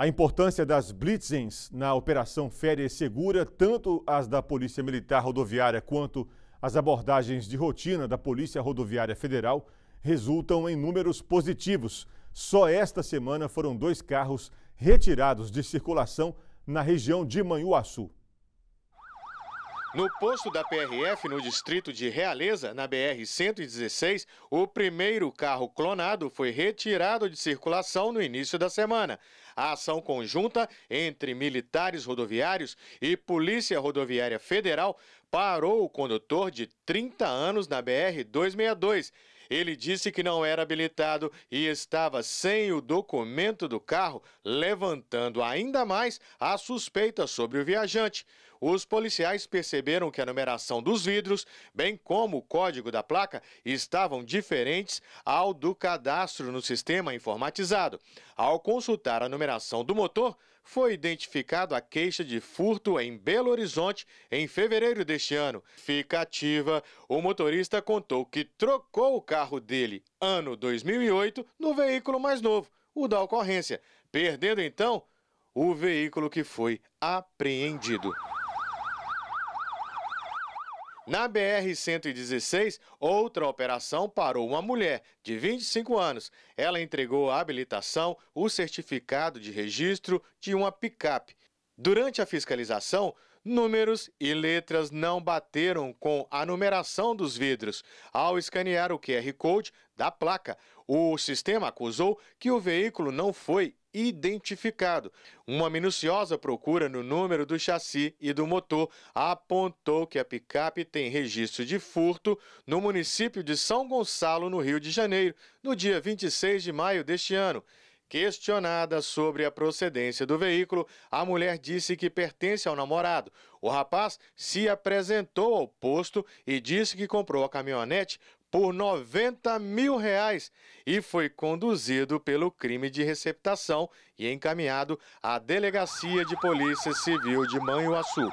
A importância das blitzens na Operação Férias Segura, tanto as da Polícia Militar Rodoviária quanto as abordagens de rotina da Polícia Rodoviária Federal, resultam em números positivos. Só esta semana foram dois carros retirados de circulação na região de Manhuaçu. No posto da PRF, no distrito de Realeza, na BR-116, o primeiro carro clonado foi retirado de circulação no início da semana. A ação conjunta entre militares rodoviários e Polícia Rodoviária Federal parou o condutor de 30 anos na BR-262. Ele disse que não era habilitado e estava sem o documento do carro, levantando ainda mais a suspeita sobre o viajante. Os policiais perceberam que a numeração dos vidros, bem como o código da placa, estavam diferentes ao do cadastro no sistema informatizado. Ao consultar a numeração do motor, foi identificado a queixa de furto em Belo Horizonte em fevereiro deste deste ano fica ativa, o motorista contou que trocou o carro dele, ano 2008, no veículo mais novo, o da ocorrência, perdendo então o veículo que foi apreendido. Na BR-116, outra operação parou uma mulher de 25 anos. Ela entregou a habilitação, o certificado de registro de uma picape. Durante a fiscalização, números e letras não bateram com a numeração dos vidros. Ao escanear o QR Code da placa, o sistema acusou que o veículo não foi identificado. Uma minuciosa procura no número do chassi e do motor apontou que a picape tem registro de furto no município de São Gonçalo, no Rio de Janeiro, no dia 26 de maio deste ano. Questionada sobre a procedência do veículo, a mulher disse que pertence ao namorado. O rapaz se apresentou ao posto e disse que comprou a caminhonete por 90 mil reais e foi conduzido pelo crime de receptação e encaminhado à Delegacia de Polícia Civil de Manhuaçu.